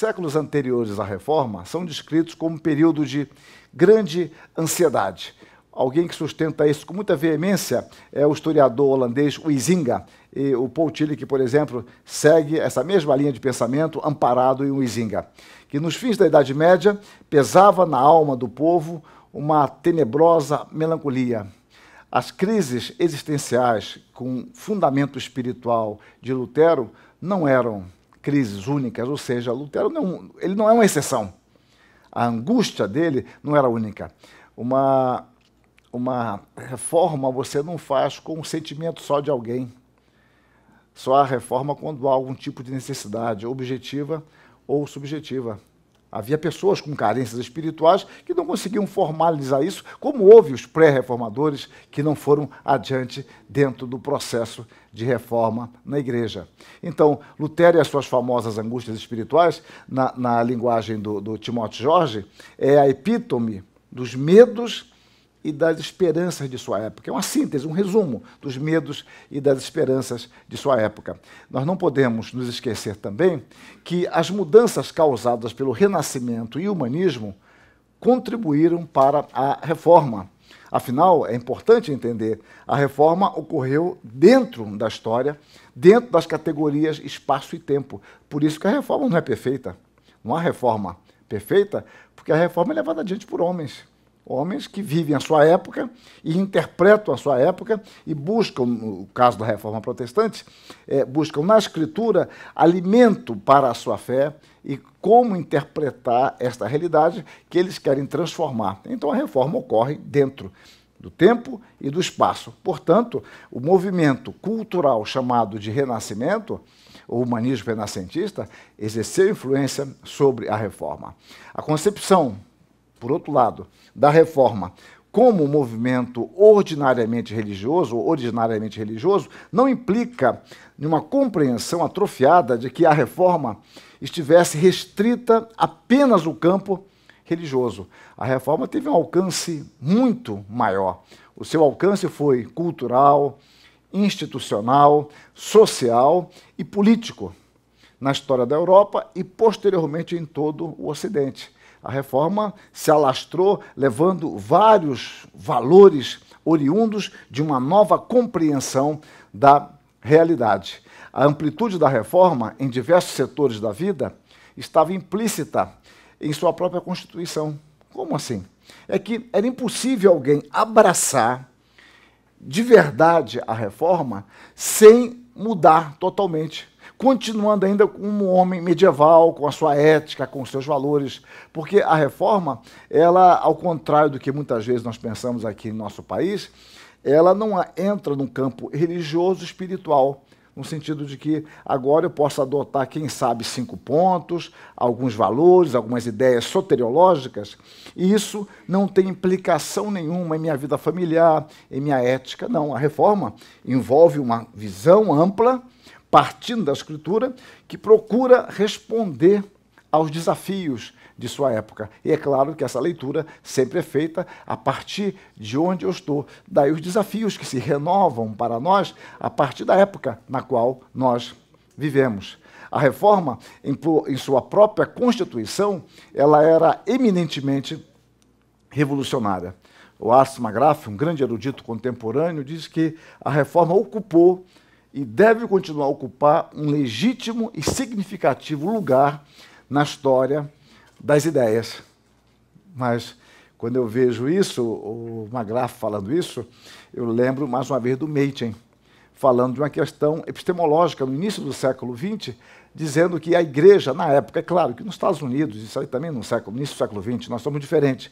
séculos anteriores à reforma são descritos como um período de grande ansiedade. Alguém que sustenta isso com muita veemência é o historiador holandês Huizinga. E o Paul Tillich, por exemplo, segue essa mesma linha de pensamento amparado em Huizinga, que nos fins da Idade Média pesava na alma do povo uma tenebrosa melancolia. As crises existenciais com fundamento espiritual de Lutero não eram crises únicas, ou seja, Lutero não, ele não é uma exceção. A angústia dele não era única. Uma, uma reforma você não faz com um sentimento só de alguém. Só a reforma quando há algum tipo de necessidade objetiva ou subjetiva. Havia pessoas com carências espirituais que não conseguiam formalizar isso, como houve os pré-reformadores que não foram adiante dentro do processo de reforma na igreja. Então, Lutero e as suas famosas angústias espirituais, na, na linguagem do, do Timóteo Jorge, é a epítome dos medos e das esperanças de sua época. É uma síntese, um resumo dos medos e das esperanças de sua época. Nós não podemos nos esquecer também que as mudanças causadas pelo Renascimento e humanismo contribuíram para a reforma. Afinal, é importante entender, a reforma ocorreu dentro da história, dentro das categorias espaço e tempo. Por isso que a reforma não é perfeita. Não há reforma perfeita, porque a reforma é levada adiante por homens homens que vivem a sua época e interpretam a sua época e buscam, no caso da reforma protestante, é, buscam na escritura alimento para a sua fé e como interpretar esta realidade que eles querem transformar. Então a reforma ocorre dentro do tempo e do espaço. Portanto, o movimento cultural chamado de Renascimento, o humanismo renascentista, exerceu influência sobre a reforma. A concepção por outro lado, da reforma como movimento ordinariamente religioso, originariamente religioso, não implica numa compreensão atrofiada de que a reforma estivesse restrita apenas ao campo religioso. A reforma teve um alcance muito maior. O seu alcance foi cultural, institucional, social e político na história da Europa e posteriormente em todo o Ocidente. A reforma se alastrou levando vários valores oriundos de uma nova compreensão da realidade. A amplitude da reforma em diversos setores da vida estava implícita em sua própria Constituição. Como assim? É que era impossível alguém abraçar de verdade a reforma sem mudar totalmente continuando ainda como um homem medieval, com a sua ética, com os seus valores, porque a reforma, ela, ao contrário do que muitas vezes nós pensamos aqui em nosso país, ela não entra num campo religioso espiritual, no sentido de que agora eu posso adotar, quem sabe, cinco pontos, alguns valores, algumas ideias soteriológicas, e isso não tem implicação nenhuma em minha vida familiar, em minha ética, não. A reforma envolve uma visão ampla, partindo da Escritura, que procura responder aos desafios de sua época. E é claro que essa leitura sempre é feita a partir de onde eu estou. Daí os desafios que se renovam para nós a partir da época na qual nós vivemos. A reforma, em sua própria constituição, ela era eminentemente revolucionária. O Ars Magrath, um grande erudito contemporâneo, diz que a reforma ocupou e deve continuar a ocupar um legítimo e significativo lugar na história das ideias. Mas quando eu vejo isso, o Magraf falando isso, eu lembro mais uma vez do Meitchen, falando de uma questão epistemológica no início do século XX, dizendo que a igreja, na época, é claro que nos Estados Unidos, isso aí também no, século, no início do século XX, nós somos diferentes,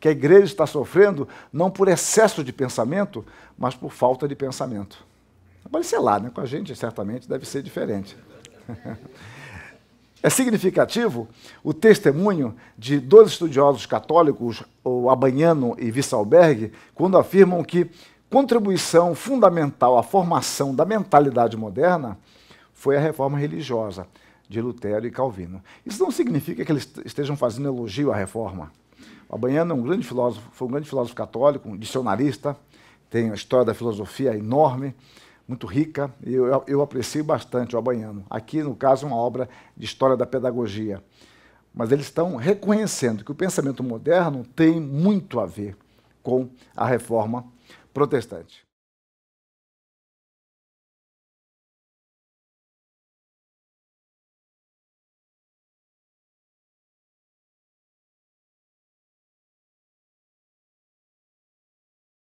que a igreja está sofrendo não por excesso de pensamento, mas por falta de pensamento. Agora, sei lá, né? com a gente certamente deve ser diferente. É significativo o testemunho de dois estudiosos católicos, o Abanhano e Vissalberg, quando afirmam que contribuição fundamental à formação da mentalidade moderna foi a reforma religiosa de Lutero e Calvino. Isso não significa que eles estejam fazendo elogio à reforma. O Abanhano é um grande filósofo, foi um grande filósofo católico, um dicionarista, tem uma história da filosofia enorme muito rica, e eu, eu aprecio bastante o Abaiano. Aqui, no caso, é uma obra de história da pedagogia. Mas eles estão reconhecendo que o pensamento moderno tem muito a ver com a reforma protestante.